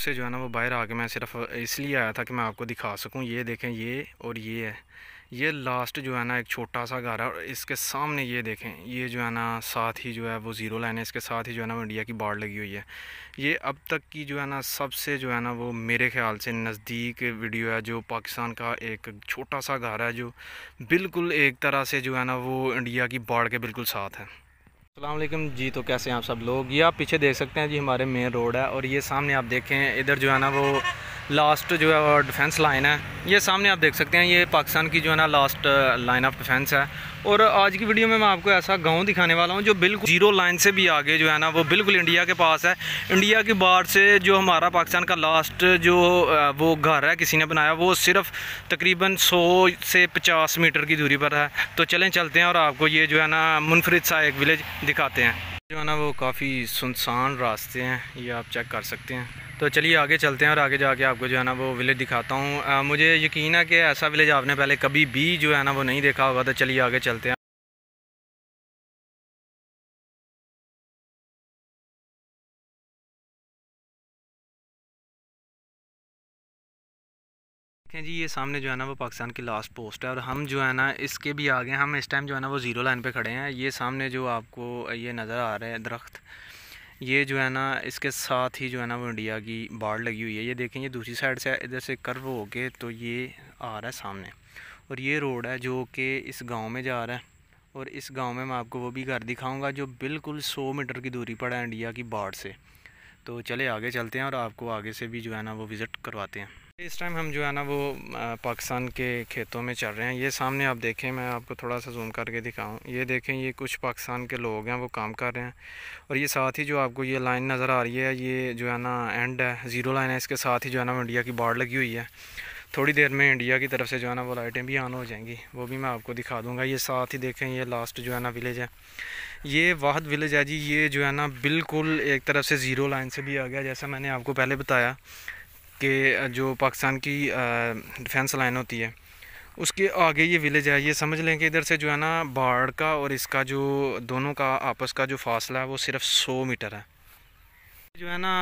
से जो है ना वो बाहर आके मैं सिर्फ इसलिए आया था कि मैं आपको दिखा सकूँ ये देखें ये और ये है ये लास्ट जो है ना एक छोटा सा घर है और इसके सामने ये देखें ये जो है ना साथ ही जो है वो ज़ीरो लाइन है इसके साथ ही जो है ना वो इंडिया की बाढ़ लगी हुई है ये अब तक की जो है ना सबसे जो है ना वो मेरे ख्याल से नज़दीक वीडियो है जो पाकिस्तान का एक छोटा सा घर है जो बिल्कुल एक तरह से जो है ना वो इंडिया की बाढ़ के बिल्कुल साथ है अल्लाम जी तो कैसे हैं आप सब लोग ये आप पीछे देख सकते हैं जी हमारे मेन रोड है और ये सामने आप देखें इधर जो है ना वो लास्ट जो है डिफेंस लाइन है ये सामने आप देख सकते हैं ये पाकिस्तान की जो है ना लास्ट लाइन ऑफ डिफेंस है और आज की वीडियो में मैं आपको ऐसा गांव दिखाने वाला हूँ जो बिल्कुल जीरो लाइन से भी आगे जो है ना वो बिल्कुल इंडिया के पास है इंडिया की बाढ़ से जो हमारा पाकिस्तान का लास्ट जो uh, वो घर है किसी ने बनाया वो सिर्फ तकरीबन सौ से पचास मीटर की दूरी पर है तो चलें चलते हैं और आपको ये जो है ना मुनफरद सा एक विलेज दिखाते हैं जो है ना वो काफ़ी सुनसान रास्ते हैं ये आप चेक कर सकते हैं तो चलिए आगे चलते हैं और आगे जाके आपको जो है ना वो विलेज दिखाता हूँ मुझे यकीन है कि ऐसा विलेज आपने पहले कभी भी जो है ना वो नहीं देखा होगा तो चलिए आगे चलते हैं देखें जी ये सामने जो है ना वो पाकिस्तान की लास्ट पोस्ट है और हम जो है ना इसके भी आगे हम इस टाइम जो है ना वो ज़ीरो लाइन पे खड़े हैं ये सामने जो आपको ये नज़र आ रहे हैं दरख्त ये जो है ना इसके साथ ही जो है ना वो इंडिया की बाढ़ लगी हुई है ये देखें ये दूसरी साइड से इधर से कर्व हो के तो ये आ रहा है सामने और ये रोड है जो कि इस गांव में जा रहा है और इस गांव में मैं आपको वो भी घर दिखाऊंगा जो बिल्कुल सौ मीटर की दूरी पर है इंडिया की बाढ़ से तो चले आगे चलते हैं और आपको आगे से भी जो है ना वो विज़िट करवाते हैं इस टाइम हम जो है ना वो पाकिस्तान के खेतों में चल रहे हैं ये सामने आप देखें मैं आपको थोड़ा सा जूम करके दिखाऊं ये देखें ये कुछ पाकिस्तान के लोग हैं वो काम कर रहे हैं और ये साथ ही जो आपको ये लाइन नज़र आ रही है ये जो है ना एंड है ज़ीरो लाइन है इसके साथ ही जो है ना इंडिया की बाढ़ लगी हुई है थोड़ी देर में इंडिया की तरफ से जो है ना वो लाइटें भी ऑन हो जाएंगी वो भी मैं आपको दिखा दूंगा ये साथ ही देखें ये लास्ट जो है ना विलेज है ये वाहद विलेज है जी ये जो है ना बिल्कुल एक तरफ से ज़ीरो लाइन से भी आ गया जैसा मैंने आपको पहले बताया कि जो पाकिस्तान की डिफेंस लाइन होती है उसके आगे ये विलेज है ये समझ लें कि इधर से जो है ना बाढ़ का और इसका जो दोनों का आपस का जो फासला है वो सिर्फ सौ मीटर है जो है ना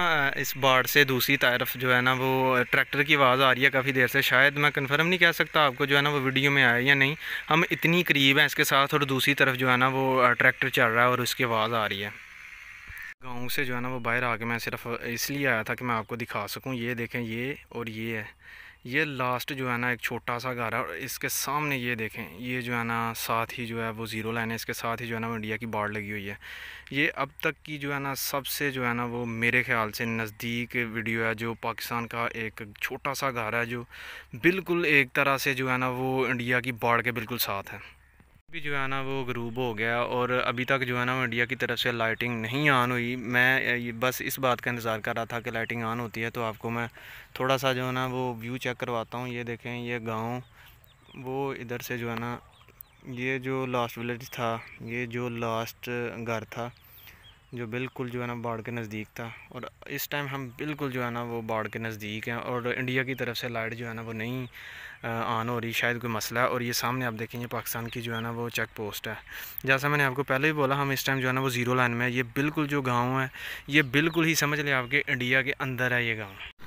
इस बाढ़ से दूसरी तरफ जो है ना वो ट्रैक्टर की आवाज़ आ रही है काफ़ी देर से शायद मैं कंफर्म नहीं कह सकता आपको जो है ना वो वीडियो में आया या नहीं हम इतनी करीब हैं इसके साथ और दूसरी तरफ जो है ना वो ट्रैक्टर चल रहा है और उसकी आवाज़ आ रही है मुँह से जो है ना वो बाहर आके मैं सिर्फ इसलिए आया था कि मैं आपको दिखा सकूँ ये देखें ये और ये है ये लास्ट जो है ना एक छोटा सा घर है और इसके सामने ये देखें ये जो है ना साथ ही जो है वो ज़ीरो लाइन है इसके साथ ही जो है ना वो इंडिया की बाढ़ लगी हुई है ये अब तक की जो है ना सबसे जो है ना वो मेरे ख्याल से नज़दीक वीडियो है जो पाकिस्तान का एक छोटा सा घर है जो बिल्कुल एक तरह से जो है ना वो इंडिया की बाढ़ के बिल्कुल साथ है भी जो है ना वो गरूब हो गया और अभी तक जो है ना वो इंडिया की तरफ से लाइटिंग नहीं ऑन हुई मैं बस इस बात का इंतज़ार कर रहा था कि लाइटिंग ऑन होती है तो आपको मैं थोड़ा सा जो है ना वो व्यू चेक करवाता हूँ ये देखें ये गांव वो इधर से जो है ना ये जो लास्ट विलेज था ये जो लास्ट घर था जो बिल्कुल जो है ना बाढ़ के नज़दीक था और इस टाइम हम बिल्कुल जो है ना वो बाढ़ के नज़दीक हैं और इंडिया की तरफ से लाइट जो है ना वो नहीं ऑन हो रही शायद कोई मसला है और ये सामने आप देखेंगे पाकिस्तान की जो है ना वो चेक पोस्ट है जैसा मैंने आपको पहले ही बोला हम इस टाइम जो है ना वो ज़ीरो लाइन में है ये बिल्कुल जो गाँव है ये बिल्कुल ही समझ लें आपके इंडिया के अंदर है ये गाँव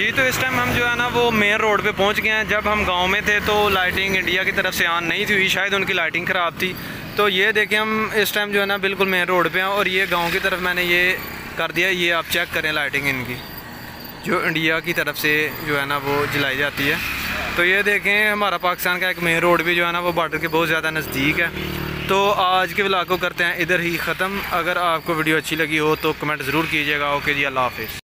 जी तो इस टाइम हम जो है ना वो मेन रोड पे पहुंच गए हैं जब हम गांव में थे तो लाइटिंग इंडिया की तरफ से आन नहीं थी हुई शायद उनकी लाइटिंग ख़राब थी तो ये देखें हम इस टाइम जो है ना बिल्कुल मेन रोड पे हैं और ये गांव की तरफ मैंने ये कर दिया ये आप चेक करें लाइटिंग इनकी जो इंडिया की तरफ से जो है ना वो जलाई जाती है तो ये देखें हमारा पाकिस्तान का एक मेन रोड भी जो है ना वो बॉर्डर के बहुत ज़्यादा नज़दीक है तो आज के ब्लाग को करते हैं इधर ही ख़त्म अगर आपको वीडियो अच्छी लगी हो तो कमेंट ज़रूर कीजिएगा ओके जी अल्लाह हाफिज़